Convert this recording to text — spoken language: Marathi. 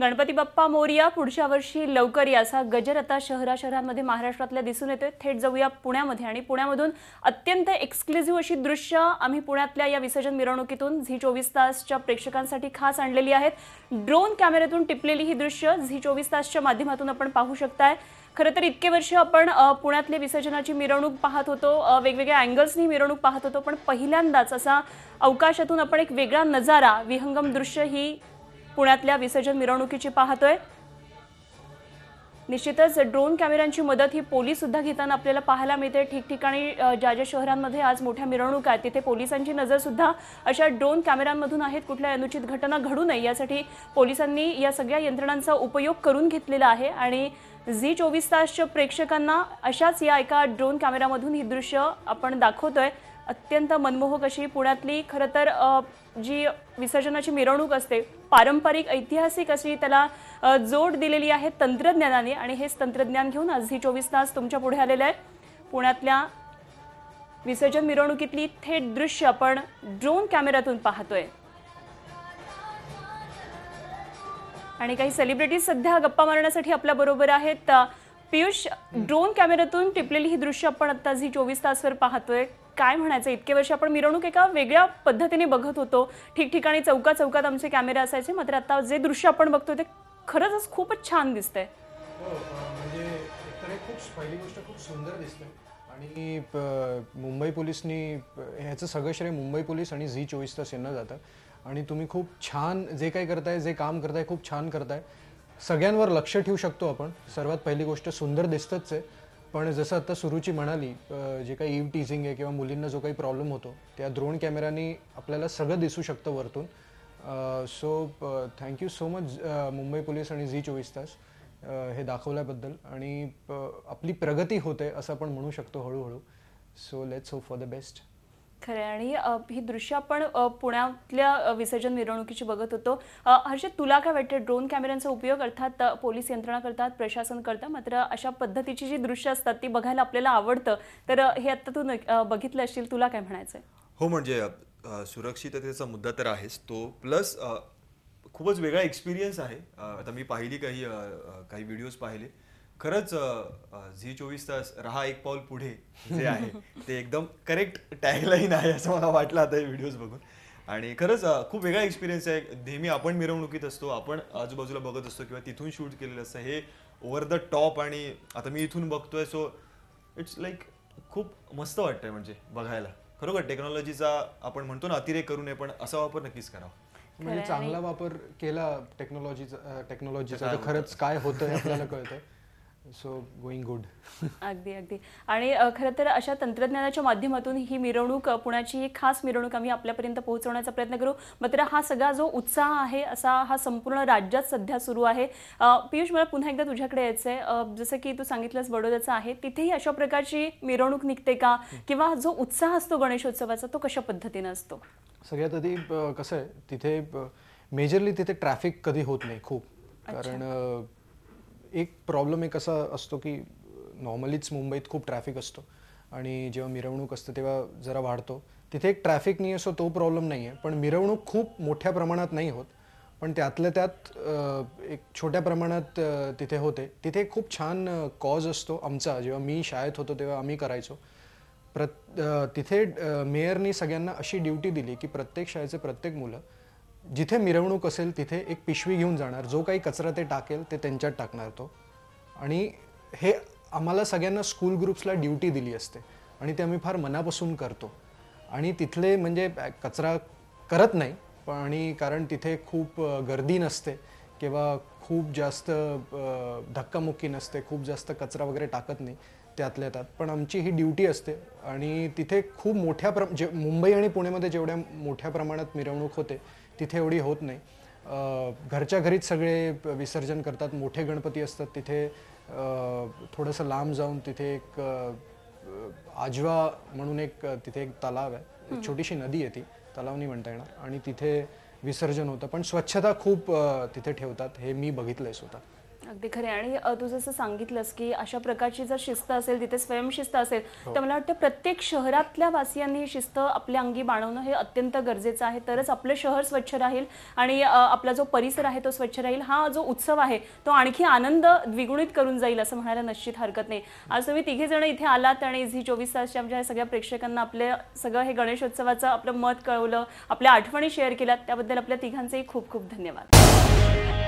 गणपती बाप्पा मोरिया पुढच्या वर्षी लवकर असा गजर आता शहरा शहरांमध्ये महाराष्ट्रातल्या दिसून येतोय थेट जाऊया पुण्यामध्ये आणि पुण्यामधून अत्यंत एक्सक्लुझिव्ह अशी दृश्य आम्ही पुण्यातल्या या विसर्जन मिरवणुकीतून झी चोवीस तासच्या प्रेक्षकांसाठी खास आणलेली आहेत ड्रोन कॅमेऱ्यातून टिपलेली ही दृश्य झी चोवीस तासच्या माध्यमातून आपण पाहू शकताय खरं तर इतके वर्ष आपण पुण्यातले विसर्जनाची मिरवणूक पाहत होतो वेगवेगळ्या अँगल्सनी मिरवणूक पाहत होतो पण पहिल्यांदाच असा अवकाशातून आपण एक वेगळा नजारा विहंगम दृश्य ही पुण्यातल्या विसर्जन मिरवणुकीची पाहतोय निश्चितच ड्रोन कॅमेऱ्यांची मदत ही पोलीस सुद्धा घेताना आपल्याला पाहायला मिळते ठिकठिकाणी ज्या ज्या शहरांमध्ये आज मोठ्या मिरवणूक आहेत तिथे पोलिसांची नजर सुद्धा अशा ड्रोन कॅमेऱ्यांमधून आहेत कुठल्या अनुचित घटना घडू नये यासाठी पोलिसांनी या सगळ्या यंत्रणांचा उपयोग करून घेतलेला आहे आणि झी चोवीस तासच्या प्रेक्षकांना अशाच या एका ड्रोन कॅमेऱ्यामधून ही दृश्य आपण दाखवतोय अत्यंत मनमोहक अशी पुण्यातली खरं तर जी विसर्जनाची मिरवणूक असते पारंपरिक ऐतिहासिक अशी त्याला जोड दिलेली आहे तंत्रज्ञानाने आणि हेच तंत्रज्ञान घेऊन आज ही चोवीस तास तुमच्या पुढे आलेलं आहे पुण्यातल्या विसर्जन मिरवणुकीतली थेट दृश्य आपण ड्रोन कॅमेऱ्यातून पाहतोय आणि काही सेलिब्रिटीज सध्या गप्पा मारण्यासाठी आपल्या बरोबर आहेत पियुष ड्रोन कॅमेऱ्यातून टिपलेली ही दृश्य आपण आता जी चोवीस तासवर पाहतोय काय म्हणायचं इतके वर्ष आपण मिरवणूक एका वेगळ्या पद्धतीने बघत होतो ठिकठिकाणी चौका चौकात आमचे कॅमेरे असायचे मात्र आता जे दृश्य आपण बघतो ते खरंच खूपच छान दिसतंय हो, म्हणजे सुंदर आणि मुंबई पोलिसनी ह्याचं सगळं श्रेय मुंबई पोलीस आणि झी चोवीस तास यांना जातं आणि तुम्ही खूप छान जे काही करताय जे काम करताय खूप छान करताय सगळ्यांवर लक्ष ठेवू शकतो आपण सर्वात पहिली गोष्ट सुंदर दिसतच आहे पण जसं आता सुरुची म्हणाली जे काही ईव टीझिंग आहे किंवा मुलींना जो काही प्रॉब्लेम होतो त्या द्रोण कॅमेरानी आपल्याला सगळं दिसू शकतं वरतून so thank you so much Mumbai police आणि झी चोवीस तास हे दाखवल्याबद्दल आणि आपली प्रगती होते असं आपण म्हणू शकतो हळूहळू so let's hope for the best खरे आणि ही दृश्य आपण पुण्यातल्या विसर्जन मिरवणुकीची बघत होतो हर्षद तुला काय वाटतं ड्रोन कॅमेऱ्यांचा उपयोग अर्थात पोलीस यंत्रणा करतात प्रशासन करतं मात्र अशा पद्धतीची जी दृश्य असतात ती बघायला आपल्याला आवडतं तर हे आत्ता तू बघितलं असेल तुला काय म्हणायचं हो म्हणजे सुरक्षिततेचा मुद्दा तर आहेच तो प्लस खूपच वेगळा एक्सपिरियन्स आहे आता मी पाहिली काही काही व्हिडिओज पाहिले खरंच झी चोवीस तास रहा एक पाऊल पुढे जे आहे ते एकदम करेक्ट टॅगलाईन आहे असं मला वाटलं आता हे व्हिडिओज बघून आणि खरंच खूप वेगळा एक्सपिरियन्स आहे नेहमी आपण मिरवणुकीत असतो आपण आजूबाजूला बघत असतो किंवा तिथून शूट केलेलं असतं हे ओव्हर द टॉप आणि आता मी इथून बघतोय सो इट्स लाईक खूप मस्त वाटतंय म्हणजे बघायला खरोखर टेक्नॉलॉजीचा आपण म्हणतो ना अतिरेक करू नये पण असा वापर नक्कीच करावा म्हणजे चांगला वापर केला टेक्नॉलॉजीचा टेक्नॉलॉजीचा खरंच काय होतं आपल्याला कळतं सो गोईंग गुड अगदी अगदी आणि खरं तर अशा तंत्रज्ञानाच्या माध्यमातून ही मिरवणूक पुण्याची ही खास मिरवणूक आम्ही आपल्यापर्यंत पोहोचवण्याचा प्रयत्न करू मात्र हा सगळा जो उत्साह आहे असा हा संपूर्ण राज्यात सध्या सुरू आहे पियुष मला पुन्हा एकदा तुझ्याकडे यायचं आहे जसं की तू सांगितलंस बडोद्याचं आहे तिथेही अशा प्रकारची मिरवणूक निघते का किंवा जो उत्साह असतो गणेशोत्सवाचा तो कशा पद्धतीनं असतो सगळ्यात आधी कसं आहे तिथे मेजरली तिथे ट्रॅफिक कधी होत नाही खूप कारण एक प्रॉब्लेम एक असा असतो की नॉर्मलीच मुंबईत खूप ट्रॅफिक असतो आणि जेव्हा मिरवणूक असते तेव्हा जरा वाढतो तिथे एक ट्रॅफिक नाही असो तो प्रॉब्लेम नाही आहे पण मिरवणूक खूप मोठ्या प्रमाणात नाही होत पण त्यातल्या त्यात एक छोट्या प्रमाणात तिथे होते तिथे खूप छान कॉज असतो आमचा जेव्हा मी शाळेत होतो तेव्हा आम्ही करायचो प्रत तिथे मेयरनी सगळ्यांना अशी ड्युटी दिली की प्रत्येक शाळेचे प्रत्येक मुलं जिथे मिरवणूक असेल तिथे एक पिशवी घेऊन जाणार जो काही कचरा ते टाकेल ते त्यांच्यात टाकणार तो आणि हे आम्हाला सगळ्यांना स्कूल ग्रुप्सला ड्युटी दिली असते आणि ते आम्ही फार मनापासून करतो आणि तिथले म्हणजे कचरा करत नाही पण आणि कारण तिथे खूप गर्दी नसते किंवा खूप जास्त धक्कामुक्की नसते खूप जास्त कचरा वगैरे टाकत नाही त्यातल्या त्यात पण आमची ही ड्युटी असते आणि तिथे खूप मोठ्या प्र जे मुंबई आणि पुण्यामध्ये जेवढ्या मोठ्या प्रमाणात मिरवणूक होते तिथे एवढी होत नाही घरच्या घरीच सगळे विसर्जन करतात मोठे गणपती असतात तिथे थोडंसं लांब जाऊन तिथे एक आजवा म्हणून एक तिथे एक तलाव आहे एक छोटीशी नदी आहे ती तलाव नाही म्हणता येणार आणि तिथे विसर्जन होतं पण स्वच्छता खूप तिथे ठेवतात हे मी बघितलंय स्वतः अगदी खरे आणि तू जसं सांगितलंस की अशा प्रकारची जर शिस्त असेल तिथे स्वयंशिस्त असेल हो. तर मला वाटतं प्रत्येक शहरातल्या वासियांनी ही शिस्त आपल्या अंगी बाणवणं हे अत्यंत गरजेचं आहे तरच आपलं शहर स्वच्छ राहील आणि आपला जो परिसर आहे तो स्वच्छ राहील हा जो उत्सव आहे तो आणखी आनंद द्विगुणित करून जाईल असं म्हणायला निश्चित हरकत नाही आज तुम्ही तिघे जण इथे आलात आणि झी चोवीस तासच्या आमच्या सगळ्या प्रेक्षकांना आपलं सगळं हे गणेशोत्सवाचं आपलं मत कळवलं आपल्या आठवणी शेअर केल्यात त्याबद्दल आपल्या तिघांचेही खूप खूप धन्यवाद